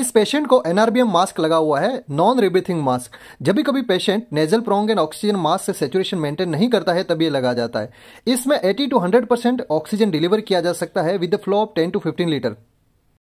इस पेशेंट को NRBM mask लगा हुआ है नॉन रिब्रीथिंग मास्क जब भी कभी patient nasal prong and oxygen mask से सेचुरेशन मेंटेन नहीं करता है तब ये लगा जाता है इसमें 80 टू 100 परसेंट ऑक्सीजन डिलीवर किया जा सकता है with flow of 10 to 15 litre